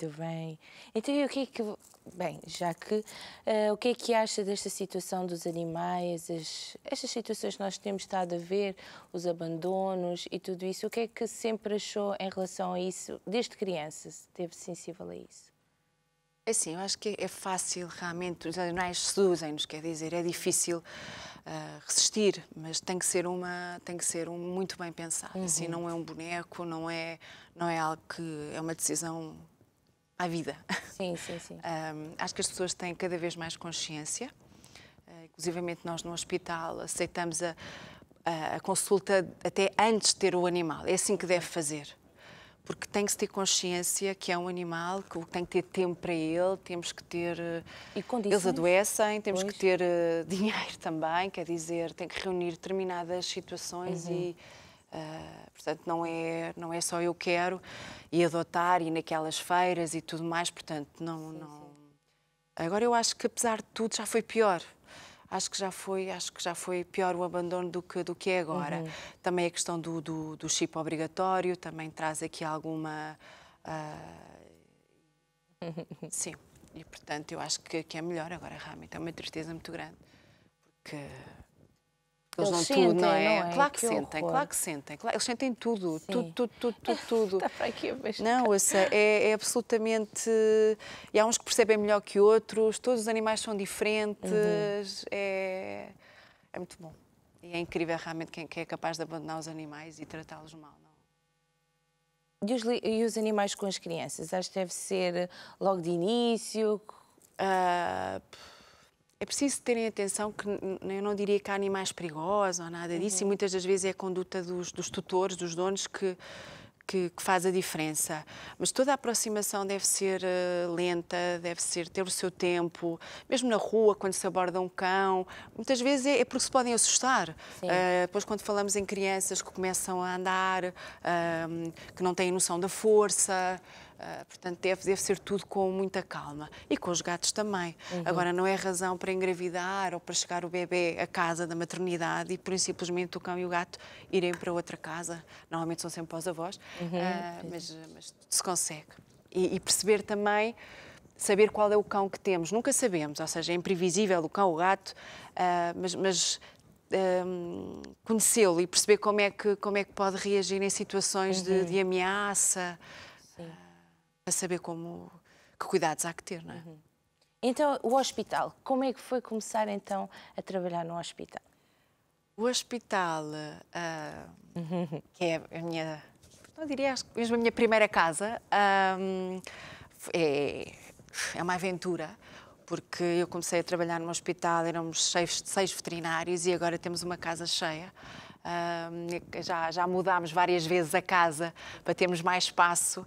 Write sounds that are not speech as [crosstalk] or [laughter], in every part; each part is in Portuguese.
Muito bem. Então, e o que é que. Bem, já que. Uh, o que é que acha desta situação dos animais, as, estas situações que nós temos estado a ver, os abandonos e tudo isso, o que é que sempre achou em relação a isso, desde criança, se teve sensível a isso? É sim, eu acho que é fácil realmente, os animais seduzem-nos, quer dizer, é difícil uh, resistir, mas tem que ser uma, tem que ser um muito bem pensado. Assim, uhum. Assim, não é um boneco, não é, não é algo que é uma decisão à vida. Sim, sim, sim. Um, [laughs] acho que as pessoas têm cada vez mais consciência. Uh, inclusivamente nós no hospital aceitamos a, a, a, consulta até antes de ter o animal. É assim que deve fazer. Porque tem que ter consciência que é um animal, que tem que ter tempo para ele, temos que ter. Eh, e condições? Eles adoecem, temos pois. que ter uh, [laughs] dinheiro também, quer dizer, tem que reunir determinadas situações uhum. e Uh, portanto, não é, não é só eu quero e adotar e naquelas feiras e tudo mais, portanto, não, sim, não... Sim. Agora eu acho que apesar de tudo já foi pior. Acho que já foi, acho que já foi pior o abandono do que do que é agora. Uhum. Também a questão do, do, do, chip obrigatório também traz aqui alguma uh... sim. E portanto eu acho que, que é melhor agora realmente é uma tristeza muito grande porque eles, não tudo, não é? não é? Claro que, que sentem, horror. claro que sentem. eles sentem tudo, Sim. tudo, tudo, tudo, tudo. [laughs] tudo. Está para aqui a beijar. Não, ouça, é, é, absolutamente... E há uns que percebem melhor que outros, todos os animais são diferentes, uhum. é, é muito bom. E é incrível realmente quem, quem é capaz de abandonar os animais e tratá-los mal. É? E os, e os, animais com as crianças? Acho que deve ser logo de início? Uh, é preciso terem atenção que eu não diria que há animais perigosos ou nada disso, uhum. e muitas das vezes é a conduta dos, dos tutores, dos donos que, que, que, faz a diferença. Mas toda a aproximação deve ser uh, lenta, deve ser ter o seu tempo. Mesmo na rua, quando se aborda um cão, muitas vezes é, é porque se podem assustar. Uh, depois, quando falamos em crianças que começam a andar, uh, que não têm noção da força. Ah, portanto, deve, deve ser tudo com muita calma. E com os gatos também. Uhum. Agora, não é razão para engravidar ou para chegar o bebê à casa da maternidade e, por simplesmente, o cão e o gato irem para outra casa. Normalmente são sempre os avós, uhum. uh, mas, mas, se consegue. E, e, perceber também, saber qual é o cão que temos. Nunca sabemos, ou seja, é imprevisível o cão, o gato, uh, mas, mas um, conhecê-lo e perceber como é, que, como é que pode reagir em situações uhum. de, de ameaça a saber como, que cuidados há que ter, não é? Uhum. Então, o hospital, como é que foi começar então a trabalhar no hospital? O hospital, uh, uhum. que é a minha, não diria mesmo a minha primeira casa, uh, é, é uma aventura, porque eu comecei a trabalhar no hospital, éramos seis, seis veterinários e agora temos uma casa cheia. Uh, já, já mudámos várias vezes a casa para termos mais espaço.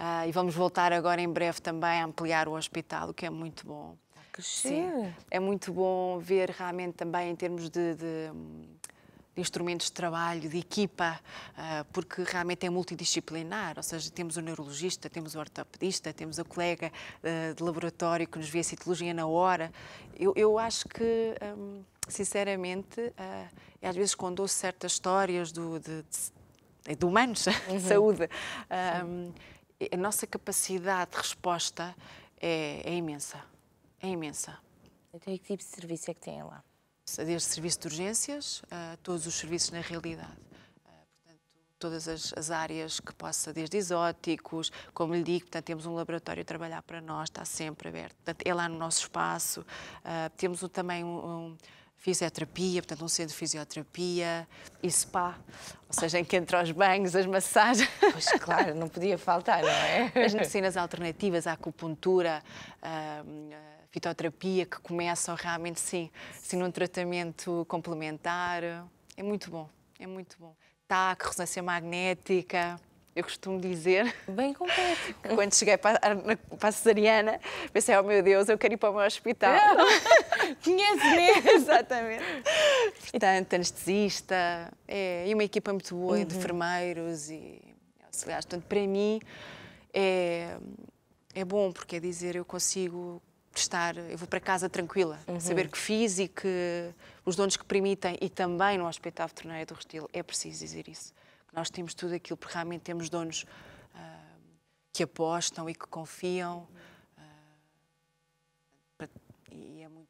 Uh, e vamos voltar agora em breve também a ampliar o hospital, o que é muito bom. Sim, é muito bom ver realmente também em termos de, de, de instrumentos de trabalho, de equipa, ah, porque realmente é multidisciplinar, ou seja, temos o neurologista, temos o ortopedista, temos a colega ah, de laboratório que nos vê a citologia na hora. Eu, eu acho que... Hum, sinceramente, às vezes quando ouço certas histórias do, de, de, de humanos, [laughs] uhum. saúde, um, a nossa capacidade de resposta é, é imensa. É imensa. Então, e que tipo de serviço é que têm lá? Desde serviço de urgências, a eh, todos os serviços na realidade. Eh, portanto, todas as, as, áreas que possa, desde exóticos, como lhe digo, portanto, temos um laboratório a trabalhar para nós, está sempre aberto. Portanto, é lá no nosso espaço. Uh, temos um, também um fisioterapia, portanto, um centro de fisioterapia e spa, ou seja, em que entre os banhos, as massagens. Pois claro, não podia faltar, não é? [laughs] As medicinas alternativas, a acupuntura, a fitoterapia, que começam realmente, sim, sim, num tratamento complementar. É muito bom, é muito bom. TAC, ressonância magnética. Eu costumo dizer. Bem completo. quando cheguei para, para a cesariana, pensei, oh meu Deus, eu quero ir para o meu hospital. É. [laughs] Conhece-me! [laughs] Exatamente. Portanto, anestesista, é, e uma equipa muito boa uhum. de enfermeiros e auxiliares. Portanto, para mim é, é bom, porque é dizer, eu consigo estar, eu vou para casa tranquila, uhum. saber que fiz e que os donos que permitem, e também no Hospital Veterinário do Restelo, é preciso dizer isso. Nós temos tudo aquilo porque realmente temos donos uh, que apostam e que confiam. Uh, e é muito.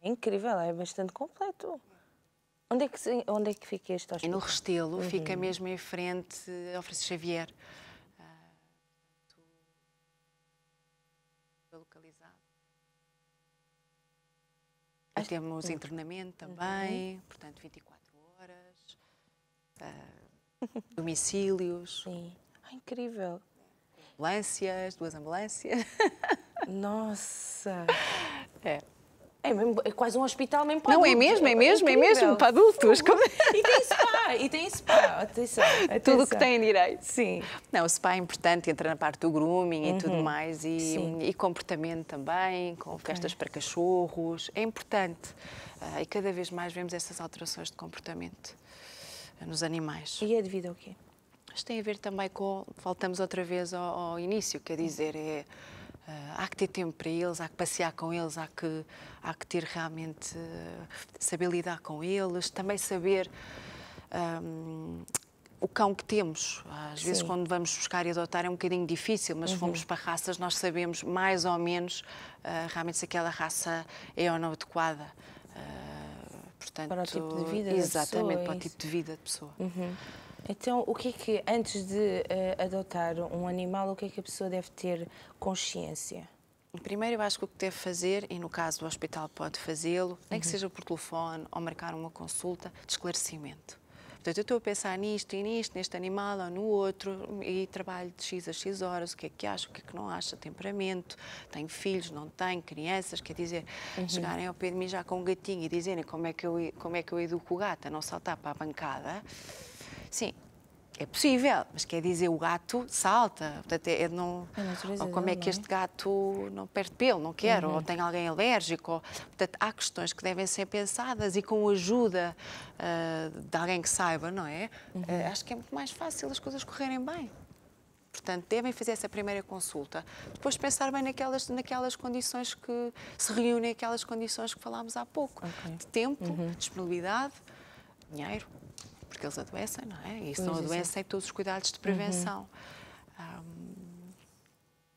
É incrível, é bastante completo. Onde é que, onde é que fica este hospital? É no Restelo, uhum. fica mesmo em frente ao Francisco Xavier. Ah, temos internamento uhum. também, portanto, 24 horas uh, domicílios. Sim. Ah, incrível. Ambulâncias, duas ambulâncias. Nossa! [laughs] É. É, mesmo, é quase um hospital mesmo para Não, é adultos. é mesmo, é mesmo, é, é mesmo para adultos. Como... É? E tem spa, e tem spa, atenção, atenção. Tudo que tem direito. Sim. Não, o spa é importante, entra na parte do grooming uhum. e tudo mais, e, e comportamento também, com okay. festas para cachorros, é importante. Uh, e cada vez mais vemos essas alterações de comportamento nos animais. E é devido ao quê? Isto tem a ver também com, voltamos outra vez ao, ao início, quer dizer, é, uh, há que ter tempo para eles, há que passear com eles, há que, há que ter realmente, uh, saber lidar com eles, também saber um, ehm, o cão que temos. Às Sim. vezes, quando vamos buscar e adotar, é um bocadinho difícil, mas uhum. fomos para raças, nós sabemos mais ou menos uh, realmente se aquela raça é ou não adequada. Uh, Portanto, para o tipo de vida Exatamente, pessoa, para o é tipo de vida de pessoa. Uhum. Então, o que é que, antes de uh, adotar um animal, o que é que a pessoa deve ter consciência? Primeiro, eu acho que o que deve fazer, e no caso do hospital pode fazê-lo, nem uhum. que seja por telefone ou marcar uma consulta de esclarecimento. Portanto, eu estou a pensar nisto e nisto, neste animal ou no outro, e trabalho de X a X horas, o que é que acho, o que é que não acha temperamento, tenho filhos, não tenho, crianças, quer dizer, uhum. chegarem ao pé de mim já com um gatinho e dizerem como é que eu, como é que eu educo o gato a não saltar para a bancada, sim, é possível, mas quer dizer, o gato salta. Portanto, é, não, é ou como é que é? este gato não perde pelo, não quer, uhum. ou tem alguém alérgico. Ou, portanto, há questões que devem ser pensadas e com a ajuda uh, de alguém que saiba, não é? Uhum. Uh, acho que é muito mais fácil as coisas correrem bem. Portanto, devem fazer essa primeira consulta. Depois pensar bem naquelas, naquelas condições que se reúnem, aquelas condições que falámos há pouco. Okay. De tempo, uhum. disponibilidade, dinheiro porque eles adoecem, não é? E se não adoecem, é. todos os cuidados de prevenção. Uhum.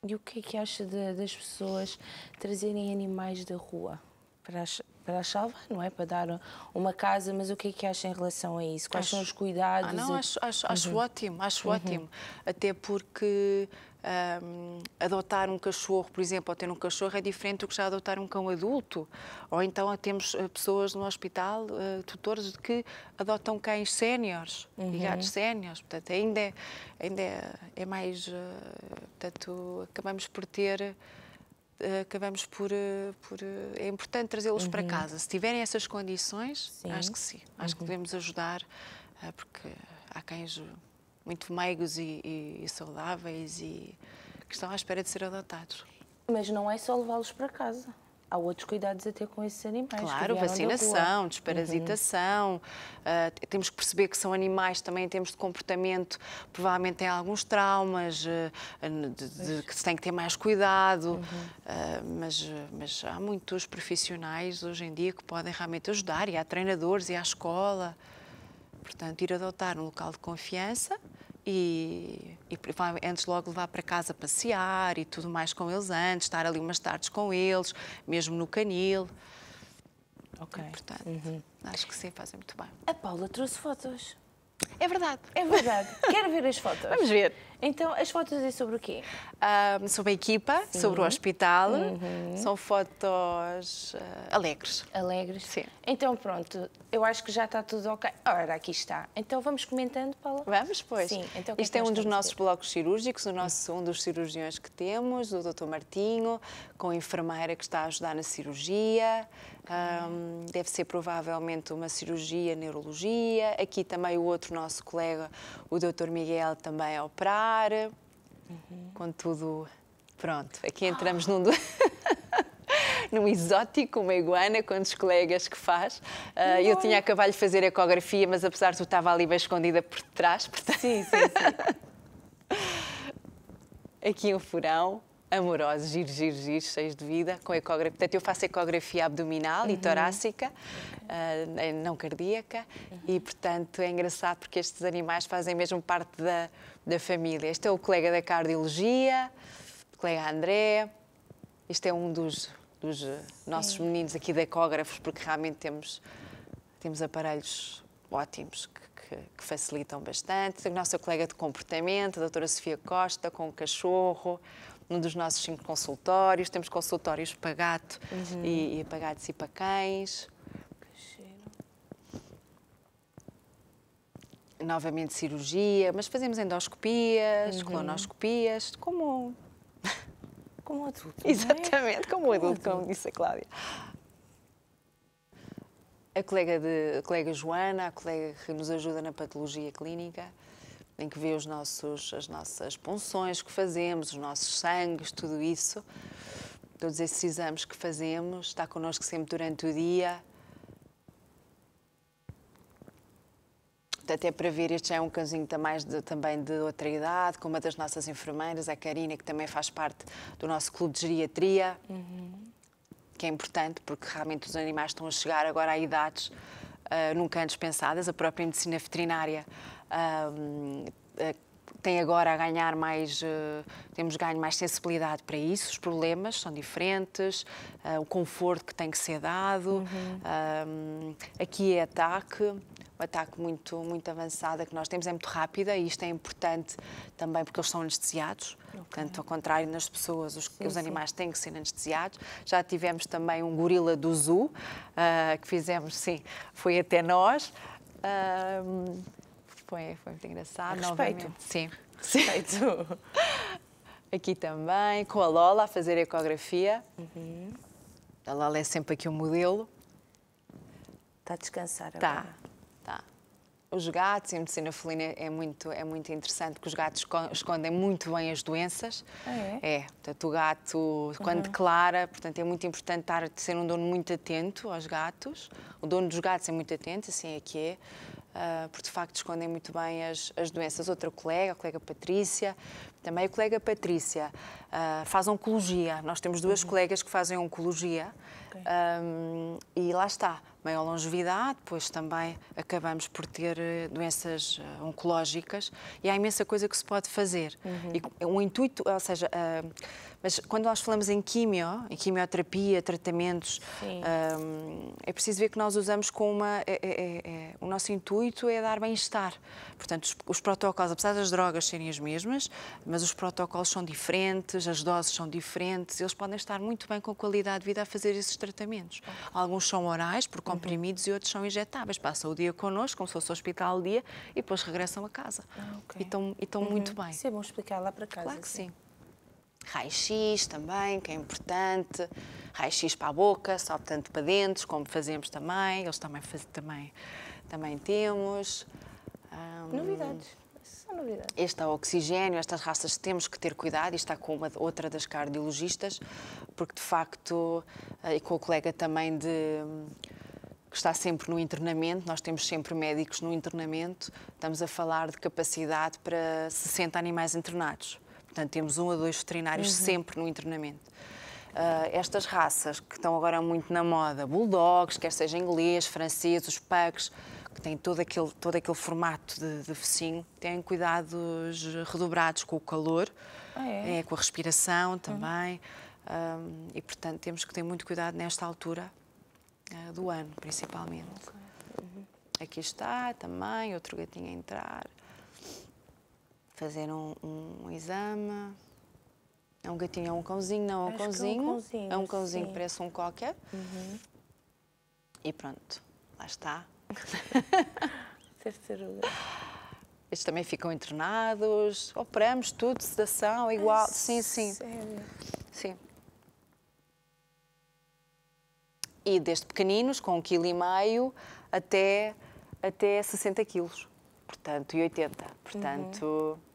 Um... E o que é que acha de, das pessoas trazerem animais da rua? para as, para as salvar, não é? Para dar uma casa, mas o que é que acha em relação a isso? Quais acho, são os cuidados? Ah, não, e... acho, acho, acho uhum. ótimo, acho uhum. ótimo. Até porque um, adotar um cachorro, por exemplo, ou ter um cachorro é diferente do que já adotar um cão adulto. Ou então ah, temos ah, pessoas no hospital, uh, tutores, que adotam cães séniores uhum. e gatos séniores. Portanto, ainda, é, ainda é, é mais. Uh, portanto, acabamos por ter eh, acabamos por, eh, por eh, é importante trazê-los uhum. para casa. Se tiverem essas condições, sim. acho que sim, acho uhum. que devemos ajudar, porque há cães muito meigos e, e, e, saudáveis e que estão à espera de ser adotados. Mas não é só levá-los para casa há outros cuidados a ter com esses animais. Claro, vacinação, desparasitação, uhum. uh, temos que perceber que são animais também em termos de comportamento, provavelmente têm alguns traumas, uh, de, de, que se tem que ter mais cuidado, uhum. uh, mas, mas há muitos profissionais hoje em dia que podem realmente ajudar, e há treinadores, e há escola. Portanto, ir adotar um local de confiança e, e vai antes logo levar para casa passear e tudo mais com eles antes, estar ali umas tardes com eles, mesmo no canil. Ok. E, portanto, uhum. acho que sim, fazem muito bem. A Paula trouxe fotos. É verdade. É verdade. Quero ver as fotos. Vamos ver. Então, as fotos é sobre o quê? Um, sobre a equipa, Sim. sobre o hospital. Uhum. São fotos uh, alegres. Alegres? Sim. Então, pronto, eu acho que já está tudo ok. Ora, aqui está. Então, vamos comentando, Paula? Vamos, pois. Sim. Então, é Isto é, é um dos nossos blocos cirúrgicos, o nosso, um dos cirurgiões que temos, o Dr. Martinho, com a enfermeira que está a ajudar na cirurgia, um, deve ser provavelmente uma cirurgia neurologia. Aqui também o outro nosso colega, o Dr. Miguel, também a operar. Uhum. Contudo, pronto, aqui ah. entramos ah. num. [laughs] num exótico, uma iguana, com os colegas que faz. Uh, eu tinha acabado de fazer ecografia, mas apesar de tu estava ali bem escondida por trás, [laughs] portanto... Sim, sim, sim. [laughs] Aqui um furão amorosos, giros, giros, giros, cheios de vida, com ecografia. Portanto, eu faço ecografia abdominal uhum. e torácica, uh, não cardíaca, uhum. e, portanto, é engraçado porque estes animais fazem mesmo parte da, da família. Este é o colega da cardiologia, o colega André, este é um dos, dos eh, nossos Sim. meninos aqui de ecógrafos, porque realmente temos, temos aparelhos ótimos que que, que, facilitam bastante. A nossa colega de comportamento, a doutora Sofia Costa, com o cachorro, num dos nossos cinco consultórios, temos consultórios para gato uhum. e, e para gatos e para cães. Novamente cirurgia, mas fazemos endoscopias, uhum. colonoscopias, como... [laughs] É? Como adulto, Exatamente, é? como, como adulto, adulto, como disse a Cláudia. A colega, de, a colega Joana, a colega que nos ajuda na patologia clínica, em que vê os nossos, as nossas punções que fazemos, os nossos sangues, tudo isso, todos esses exames que fazemos, está connosco sempre durante o dia. até para ver, este já é um casinho também de outra idade, com uma das nossas enfermeiras, a Karina, que também faz parte do nosso clube de geriatria, uhum. que é importante porque realmente os animais estão a chegar agora a idades uh, nunca antes pensadas. A própria medicina veterinária tem agora a ganhar mais, eh, temos ganho mais sensibilidade para isso, os problemas são diferentes, ah, o conforto que tem que ser dado, uhum. aqui é ataque, um ataque muito, muito avançada que nós temos é muito rápida e isto é importante também porque eles são anestesiados. Okay. Portanto, ao contrário nas pessoas, os, sim, os animais sim. têm que ser anestesiados. Já tivemos também um gorila do zoo ah, que fizemos, sim, foi até nós foi, foi muito engraçado. respeito. Sim. Respeito. [laughs] aqui também, com a Lola a fazer ecografia. Uhum. A Lola é sempre aqui o um modelo. Está a descansar tá. agora. Está, está. Os gatos a medicina felina é muito, é muito interessante, porque os gatos escondem muito bem as doenças. Ah, é? É, portanto, o gato, quando uhum. declara, portanto, é muito importante estar, ser um dono muito atento aos gatos. O dono dos gatos é muito atento, assim é que é. Ah, porque de facto escondem muito bem as, as doenças. Outra colega, a colega Patrícia, também a colega Patrícia uh, faz oncologia. Nós temos duas uhum. colegas que fazem oncologia okay. um, ah, e lá está, maior longevidade, depois também acabamos por ter eh, doenças oncológicas e há imensa coisa que se pode fazer. Uhum. E o intuito, ou seja, uh, mas quando nós falamos em quimio, em quimioterapia, tratamentos, um, é preciso ver que nós usamos com uma. É, é, é, é, o nosso intuito é dar bem-estar. Portanto, os, os, protocolos, apesar das drogas serem as mesmas, mas os protocolos são diferentes, as doses são diferentes, eles podem estar muito bem com qualidade de vida a fazer esses tratamentos. Alguns são orais, por uhum. comprimidos, uhum. e outros são injetáveis. Passam o dia connosco, como se fosse hospital o dia, e depois regressam a casa. Ah, okay. E estão uhum. muito bem. Isso é bom explicar lá para casa. Claro que sim raio-x também, que é importante, raio-x para a boca, só tanto para dentes, como fazemos também, eles também, faz, também, também temos. Um, novidades. São novidades. Este é o oxigênio, estas raças temos que ter cuidado, isto está com uma, outra das cardiologistas, porque de facto, eh, e com o colega também de que está sempre no internamento, nós temos sempre médicos no internamento, estamos a falar de capacidade para 60 animais internados. Portanto, temos um a dois veterinários uhum. sempre no internamento. Uh, estas raças que estão agora muito na moda, bulldogs, quer seja inglês, francês, os pugs, que têm todo aquele, todo aquele formato de, de focinho, têm cuidados redobrados com o calor, ah, é? É, com a respiração uhum. também. Uhum. e, portanto, temos que ter muito cuidado nesta altura uh, do ano, principalmente. Okay. Uhum. Aqui está também, outro gatinho a entrar fazer um, um exame. É um gatinho, é um cãozinho, não é um Acho é cãozinho. É um cãozinho, é um cãozinho parece um qualquer. Uhum. E pronto, lá está. [laughs] Tartaruga. também ficam internados, operamos tudo, sedação, igual. É sim, sim. Sério? Sim. E desde pequeninos, com 1,5 e kg até, até 60 quilos. Portanto, e 80. Portanto. Uhum